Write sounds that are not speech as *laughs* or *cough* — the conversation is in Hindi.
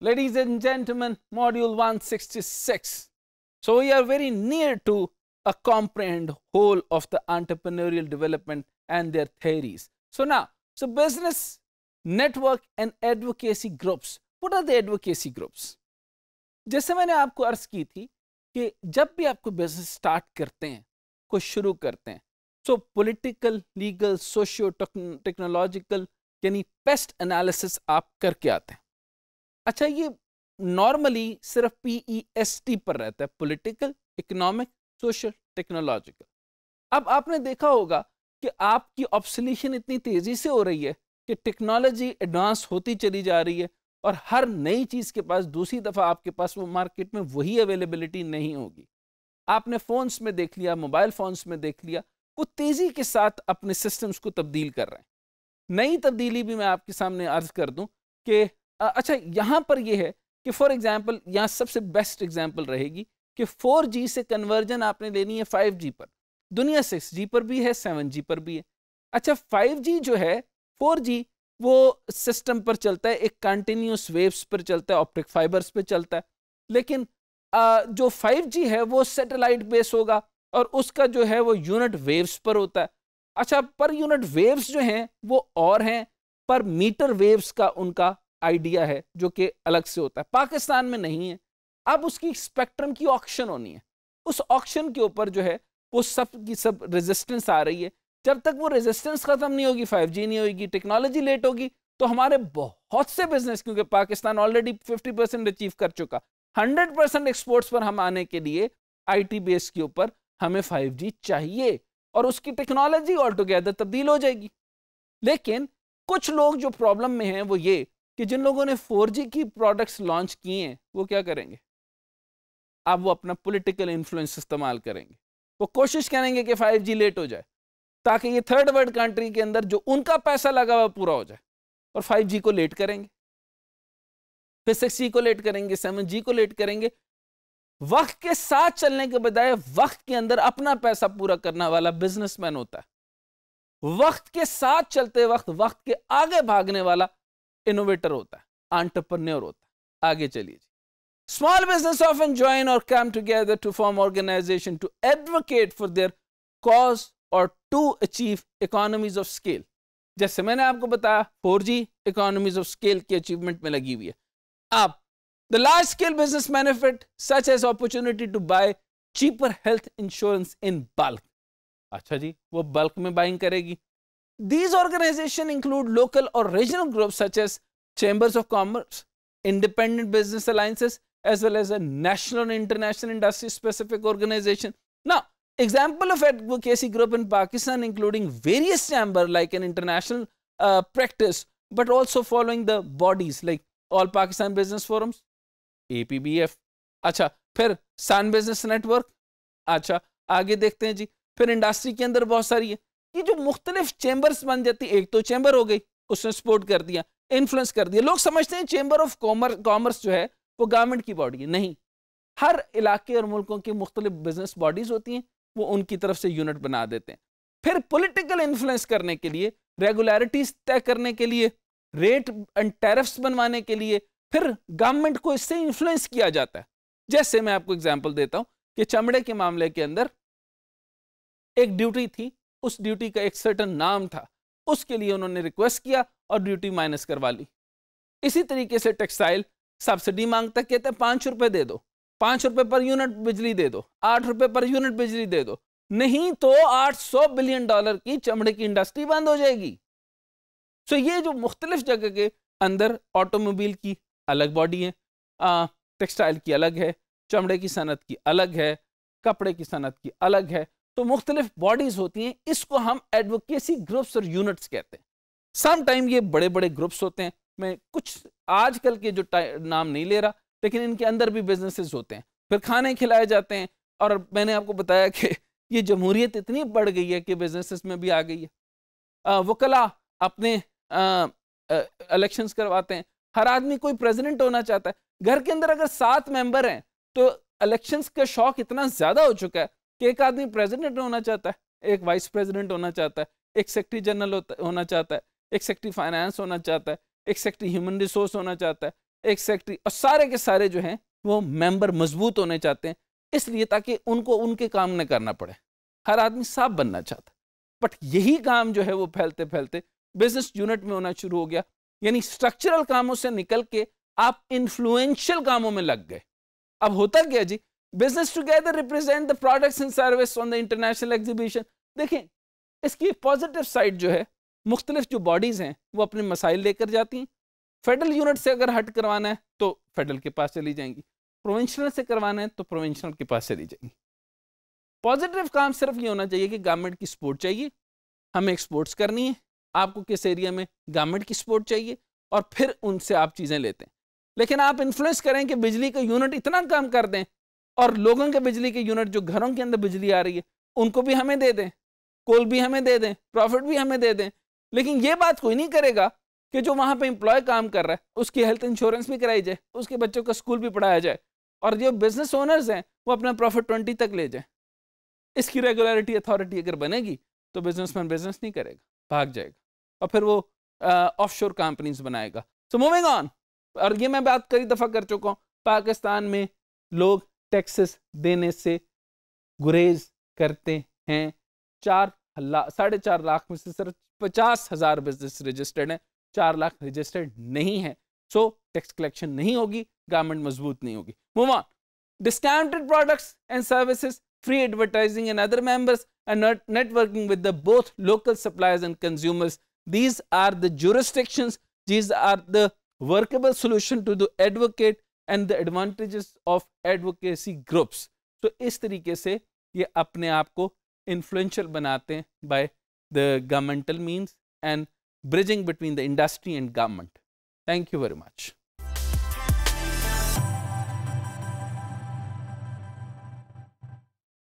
Ladies and gentlemen, module 166. So we are very near to a comprehend whole of the entrepreneurial development and their theories. So now, so business network and advocacy groups. What are the advocacy groups? जैसे मैंने आपको अर्ज की थी कि जब भी आपको बिजनेस स्टार्ट करते हैं कुछ शुरू करते हैं so political legal socio technological यानी पेस्ट आप करके आते हैं अच्छा ये नॉर्मली सिर्फ पी ई एस टी पर रहता है पॉलिटिकल इकोनॉमिक सोशल टेक्नोलॉजिकल अब आपने देखा होगा कि आपकी ऑप्सलेशन इतनी तेज़ी से हो रही है कि टेक्नोलॉजी एडवांस होती चली जा रही है और हर नई चीज़ के पास दूसरी दफ़ा आपके पास वो मार्केट में वही अवेलेबिलिटी नहीं होगी आपने फ़ोन्स में देख लिया मोबाइल फ़ोन्स में देख लिया वो तेज़ी के साथ अपने सिस्टम्स को तब्दील कर रहे हैं नई तब्दीली भी मैं आपके सामने अर्ज कर दूं कि अच्छा यहाँ पर यह है कि फॉर एग्जांपल यहाँ सबसे बेस्ट एग्जांपल रहेगी कि 4G से कन्वर्जन आपने लेनी है 5G पर दुनिया 6G पर भी है 7G पर भी है अच्छा 5G जो है 4G वो सिस्टम पर चलता है एक कंटिन्यूस वेव्स पर चलता है ऑप्टिक फाइबर्स पर चलता है लेकिन आ, जो 5G है वो सेटेलाइट बेस होगा और उसका जो है वो यूनिट वेव्स पर होता है अच्छा पर यूनिट वेव्स जो हैं वो और हैं पर मीटर वेव्स का उनका आइडिया है जो कि अलग से होता है पाकिस्तान में नहीं है अब उसकी स्पेक्ट्रम की ऑक्शन होनी है उस ऑक्शन के ऊपर जो है वो सब की सब रेजिस्टेंस आ रही है जब तक वो रेजिस्टेंस ख़त्म नहीं होगी फाइव नहीं होगी टेक्नोलॉजी लेट होगी तो हमारे बहुत से बिजनेस क्योंकि Pakistan already fifty percent achieve कर चुका हंड्रेड परसेंट एक्सपोर्ट्स पर हम आने के लिए आईटी बेस के ऊपर हमें 5G चाहिए और उसकी टेक्नोलॉजी ऑल टुगेदर तब्दील हो जाएगी लेकिन कुछ लोग जो प्रॉब्लम में हैं वो ये कि जिन लोगों ने 4G की प्रोडक्ट्स लॉन्च किए हैं वो क्या करेंगे अब वो अपना पॉलिटिकल इन्फ्लुएंस इस्तेमाल करेंगे वो कोशिश करेंगे कि 5G लेट हो जाए ताकि ये थर्ड वर्ल्ड कंट्री के अंदर जो उनका पैसा लगा हुआ पूरा हो जाए और 5G को लेट करेंगे फिर सिक्स को लेट करेंगे सेवन को लेट करेंगे वक्त के साथ चलने के बजाय वक्त के अंदर अपना पैसा पूरा करने वाला बिजनेसमैन होता है वक्त के साथ चलते वक्त वक्त के आगे भागने वाला इनोवेटर होता है आंट्रप्रन्योर होता है आगे चलिए जी small business often join और came together to form organization to advocate for their cause और to achieve economies of scale जैसे मैंने आपको बताया four G economies of scale की अचीवमेंट में लगी हुई है आप the large scale business benefit such as opportunity to buy cheaper health insurance in bulk अच्छा जी वो बल्क में बाइंग करेगी These organizations include local or regional groups such as chambers of commerce, independent business alliances, as well as a national and international industry specific organization. Now, example of advocacy group in Pakistan including various chamber like an international uh, practice, but also following the bodies like All Pakistan Business Forums, APBF, अच्छा फिर San Business Network. अच्छा आगे देखते हैं जी फिर इंडस्ट्री के अंदर बहुत सारी है ये जो मुख्तलिफ चैम्बर्स बन जाती एक तो चैम्बर हो गई उसने सपोर्ट कर दिया इन्फ्लुएंस कर दिया लोग समझते हैं चैम्बर ऑफ कॉमर्स कॉमर्स जो है वो गवर्नमेंट की बॉडी है नहीं हर इलाके और मुल्कों की मुख्तलिफ बिजनेस बॉडीज होती हैं वो उनकी तरफ से यूनिट बना देते हैं फिर पोलिटिकल इन्फ्लुएंस करने के लिए रेगुलरिटीज तय करने के लिए रेट एंड टैरिफ्स बनवाने के लिए फिर गवर्नमेंट को इससे इन्फ्लुएंस किया जाता है जैसे मैं आपको एग्जाम्पल देता हूँ कि चमड़े के मामले के अंदर एक ड्यूटी थी उस ड्यूटी का एक सर्टन नाम था उसके लिए उन्होंने रिक्वेस्ट किया और ड्यूटी माइनस करवा ली इसी तरीके से टेक्सटाइल सब्सिडी मांगता कहते हैं पाँच रुपये दे दो पाँच रुपये पर यूनिट बिजली दे दो आठ रुपये पर यूनिट बिजली दे दो नहीं तो 800 बिलियन डॉलर की चमड़े की इंडस्ट्री बंद हो जाएगी सो ये जो मुख्तलिफ जगह के अंदर ऑटोमोबाइल की अलग बॉडी है टेक्सटाइल की अलग है चमड़े की सनत की अलग है कपड़े की सनत की अलग है तो मुख्तलिफ बॉडीज होती हैं इसको हम एडवोकेसी ग्रुप्स और यूनिट्स कहते हैं सम टाइम ये बड़े बड़े ग्रुप्स होते हैं मैं कुछ आजकल के जो नाम नहीं ले रहा लेकिन इनके अंदर भी बिजनेसेस होते हैं फिर खाने खिलाए जाते हैं और मैंने आपको बताया कि *laughs* ये जमहूरियत इतनी बढ़ गई है कि बिजनेसेस में भी आ गई है वकला अपने इलेक्शंस करवाते हैं हर आदमी कोई प्रेसिडेंट होना चाहता है घर के अंदर अगर सात मेंबर हैं तो इलेक्शंस का शौक इतना ज़्यादा हो चुका है कि एक आदमी प्रेसिडेंट होना चाहता है एक वाइस प्रेसिडेंट होना चाहता है एक सेक्रेटरी जनरल होना चाहता है एक सेक्रेटरी फाइनेंस होना चाहता है एक सेक्रेटरी ह्यूमन रिसोर्स होना चाहता है एक सेक्रेटरी और सारे के सारे जो हैं वो मेंबर मजबूत होने चाहते हैं इसलिए ताकि उनको उनके काम न करना पड़े हर आदमी साफ बनना चाहता बट यही काम जो है वो फैलते फैलते बिजनेस यूनिट में होना शुरू हो गया यानी स्ट्रक्चरल कामों से निकल के आप इन्फ्लुएंशियल कामों में लग गए अब होता क्या जी business together represent the products and service on the international exhibition देखें इसकी पॉजिटिव साइड जो है मुख्तलिफ जो बॉडीज़ हैं वो अपने मसाइल लेकर जाती हैं फेडरल यूनिट से अगर हट करवाना है तो फेडरल के पास चली जाएंगी प्रोविंशनल से करवाना है तो प्रोविंशनल के पास चली जाएंगी पॉजिटिव काम सिर्फ ये होना चाहिए कि गवर्नमेंट की सपोर्ट चाहिए हमें एक्सपोर्ट्स करनी है आपको किस एरिया में गवर्नमेंट की सपोर्ट चाहिए और फिर उनसे आप चीज़ें लेते हैं लेकिन आप इन्फ्लुएंस करें कि बिजली का यूनिट इतना कम कर दें और लोगों के बिजली के यूनिट जो घरों के अंदर बिजली आ रही है उनको भी हमें दे दें कोल भी हमें दे दें प्रॉफिट भी हमें दे दें लेकिन ये बात कोई नहीं करेगा कि जो वहाँ पे एम्प्लॉय काम कर रहा है उसकी हेल्थ इंश्योरेंस भी कराई जाए उसके बच्चों का स्कूल भी पढ़ाया जाए और जो बिजनेस ओनर्स हैं वो अपना प्रॉफिट ट्वेंटी तक ले जाए इसकी रेगुलरिटी अथॉरिटी अगर बनेगी तो बिजनेसमैन बिजनेस नहीं करेगा भाग जाएगा और फिर वो ऑफ शोर कंपनीज बनाएगा सो मूविंग ऑन और ये मैं बात कई दफ़ा कर चुका हूँ पाकिस्तान में लोग टैक्सेस देने से गुरेज करते हैं चार लाख साढ़े चार लाख में से सिर्फ पचास हजार बिजनेस रजिस्टर्ड है चार लाख रजिस्टर्ड नहीं है सो टैक्स कलेक्शन नहीं होगी गवर्नमेंट मजबूत नहीं होगी मुमान discounted products and services free advertising and other members and networking with the both local suppliers and consumers these are the jurisdiction these are the workable solution to the advocate and the advantages of advocacy groups तो इस तरीके से ये अपने आप को इन्फ्लुएंशियल बनाते हैं by the governmental means and bridging between the industry and government thank you very much